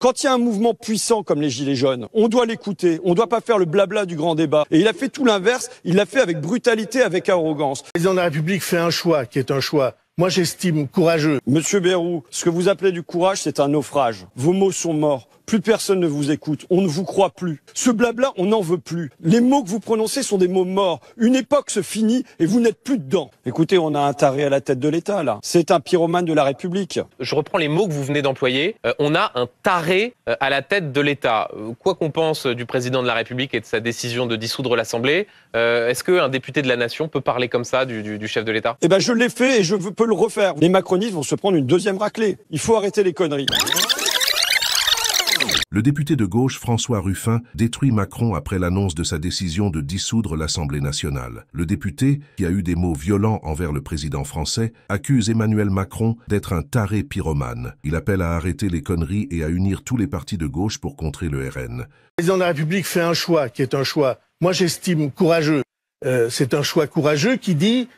Quand il y a un mouvement puissant comme les Gilets jaunes, on doit l'écouter, on ne doit pas faire le blabla du grand débat. Et il a fait tout l'inverse, il l'a fait avec brutalité, avec arrogance. Le président de la République fait un choix qui est un choix moi, j'estime courageux. Monsieur Bérou, ce que vous appelez du courage, c'est un naufrage. Vos mots sont morts. Plus personne ne vous écoute. On ne vous croit plus. Ce blabla, on n'en veut plus. Les mots que vous prononcez sont des mots morts. Une époque se finit et vous n'êtes plus dedans. Écoutez, on a un taré à la tête de l'État, là. C'est un pyromane de la République. Je reprends les mots que vous venez d'employer. Euh, on a un taré euh, à la tête de l'État. Euh, quoi qu'on pense du président de la République et de sa décision de dissoudre l'Assemblée, est-ce qu'un député de la Nation peut parler comme ça du, du chef de l'État Eh ben, je l'ai fait et je peux le refaire. Les macronistes vont se prendre une deuxième raclée. Il faut arrêter les conneries. Le député de gauche François Ruffin détruit Macron après l'annonce de sa décision de dissoudre l'Assemblée nationale. Le député, qui a eu des mots violents envers le président français, accuse Emmanuel Macron d'être un taré pyromane. Il appelle à arrêter les conneries et à unir tous les partis de gauche pour contrer le RN. Le président de la République fait un choix qui est un choix, moi j'estime courageux. Euh, c'est un choix courageux qui dit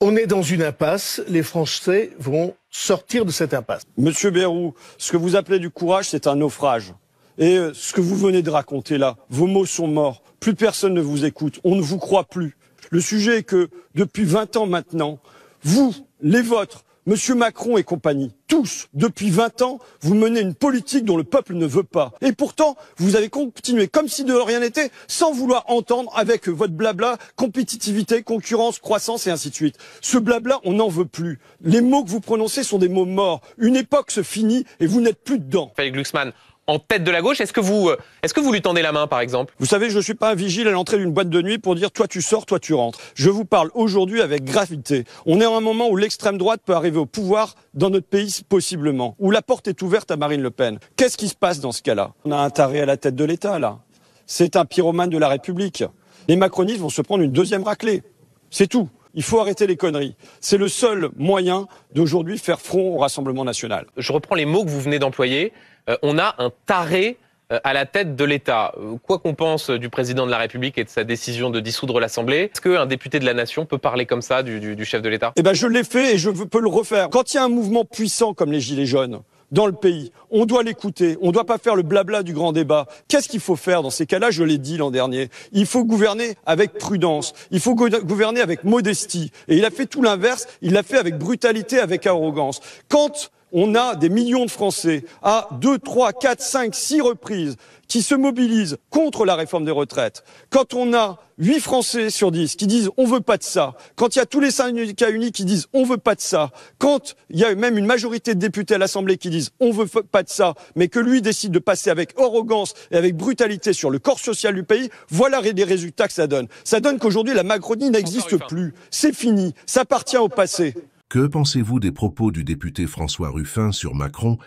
on est dans une impasse, les Français vont sortir de cette impasse. Monsieur Bérou, ce que vous appelez du courage, c'est un naufrage. Et euh, ce que vous venez de raconter là, vos mots sont morts, plus personne ne vous écoute, on ne vous croit plus. Le sujet est que depuis 20 ans maintenant, vous, les vôtres, Monsieur Macron et compagnie, tous, depuis 20 ans, vous menez une politique dont le peuple ne veut pas. Et pourtant, vous avez continué comme si de rien n'était, sans vouloir entendre avec votre blabla compétitivité, concurrence, croissance et ainsi de suite. Ce blabla, on n'en veut plus. Les mots que vous prononcez sont des mots morts. Une époque se finit et vous n'êtes plus dedans. Glucksmann, en tête de la gauche. Est-ce que vous, euh, est que vous lui tendez la main, par exemple Vous savez, je ne suis pas un vigile à l'entrée d'une boîte de nuit pour dire toi tu sors, toi tu rentres. Je vous parle aujourd'hui avec gravité. On est à un moment où l'extrême droite peut arriver au pouvoir dans notre pays, possiblement, où la porte est ouverte à Marine Le Pen. Qu'est-ce qui se passe dans ce cas-là On a un taré à la tête de l'État, là. C'est un pyromane de la République. Les macronistes vont se prendre une deuxième raclée. C'est tout. Il faut arrêter les conneries. C'est le seul moyen d'aujourd'hui faire front au Rassemblement national. Je reprends les mots que vous venez d'employer. Euh, on a un taré euh, à la tête de l'État. Euh, quoi qu'on pense du président de la République et de sa décision de dissoudre l'Assemblée, est-ce qu'un député de la nation peut parler comme ça du, du chef de l'État Eh ben, je l'ai fait et je peux le refaire. Quand il y a un mouvement puissant comme les Gilets jaunes, dans le pays. On doit l'écouter. On ne doit pas faire le blabla du grand débat. Qu'est-ce qu'il faut faire dans ces cas-là Je l'ai dit l'an dernier. Il faut gouverner avec prudence. Il faut gouverner avec modestie. Et il a fait tout l'inverse. Il l'a fait avec brutalité, avec arrogance. Quand on a des millions de Français à 2, 3, 4, 5, 6 reprises qui se mobilisent contre la réforme des retraites, quand on a 8 Français sur 10 qui disent on veut pas de ça, quand il y a tous les syndicats unis qui disent on veut pas de ça, quand il y a même une majorité de députés à l'Assemblée qui disent on veut pas de ça, mais que lui décide de passer avec arrogance et avec brutalité sur le corps social du pays, voilà les résultats que ça donne. Ça donne qu'aujourd'hui la Macronie n'existe plus. C'est fini. Ça appartient au passé. Que pensez-vous des propos du député François Ruffin sur Macron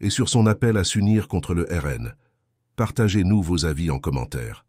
et sur son appel à s'unir contre le RN Partagez-nous vos avis en commentaire.